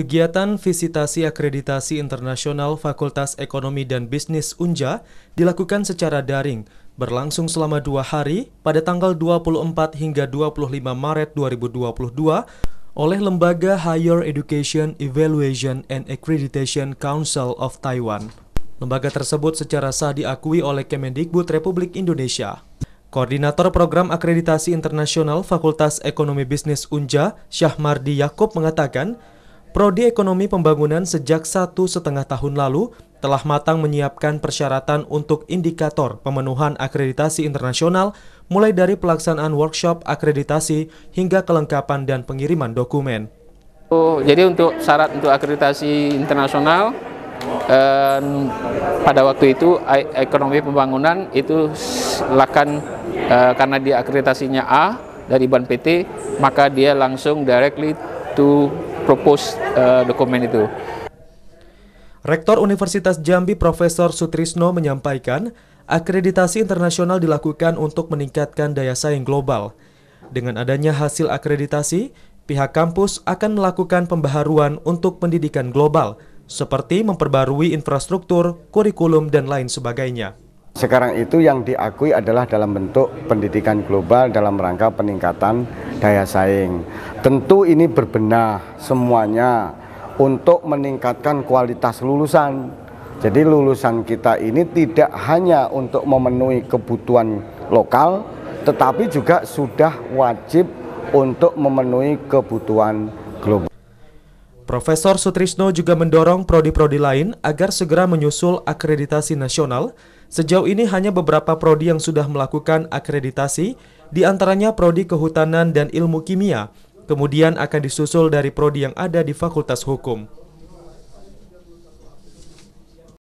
Kegiatan visitasi akreditasi internasional Fakultas Ekonomi dan Bisnis UNJA dilakukan secara daring, berlangsung selama dua hari pada tanggal 24 hingga 25 Maret 2022 oleh Lembaga Higher Education Evaluation and Accreditation Council of Taiwan. Lembaga tersebut secara sah diakui oleh Kemendikbud Republik Indonesia. Koordinator Program Akreditasi Internasional Fakultas Ekonomi Bisnis UNJA, Syahmardi Yakob mengatakan, Prodi Ekonomi Pembangunan sejak satu setengah tahun lalu telah matang menyiapkan persyaratan untuk indikator pemenuhan akreditasi internasional mulai dari pelaksanaan workshop akreditasi hingga kelengkapan dan pengiriman dokumen. Oh, jadi untuk syarat untuk akreditasi internasional eh, pada waktu itu ekonomi pembangunan itu lakan eh, karena dia akreditasinya A dari Ban PT maka dia langsung directly to propose uh, dokumen itu. Rektor Universitas Jambi Profesor Sutrisno menyampaikan, akreditasi internasional dilakukan untuk meningkatkan daya saing global. Dengan adanya hasil akreditasi, pihak kampus akan melakukan pembaharuan untuk pendidikan global, seperti memperbarui infrastruktur, kurikulum, dan lain sebagainya. Sekarang itu yang diakui adalah dalam bentuk pendidikan global dalam rangka peningkatan daya saing. Tentu ini berbenah semuanya untuk meningkatkan kualitas lulusan. Jadi lulusan kita ini tidak hanya untuk memenuhi kebutuhan lokal, tetapi juga sudah wajib untuk memenuhi kebutuhan global. Profesor Sutrisno juga mendorong prodi-prodi lain agar segera menyusul akreditasi nasional. Sejauh ini hanya beberapa prodi yang sudah melakukan akreditasi, di antaranya prodi kehutanan dan ilmu kimia, kemudian akan disusul dari prodi yang ada di Fakultas Hukum.